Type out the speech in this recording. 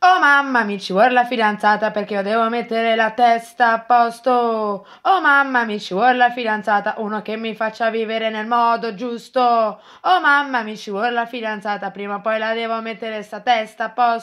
Oh mamma, mi ci vuole la fidanzata perché io devo mettere la testa a posto. Oh mamma, mi ci vuole la fidanzata, uno che mi faccia vivere nel modo giusto. Oh mamma, mi ci vuole la fidanzata, prima o poi la devo mettere sta testa a posto.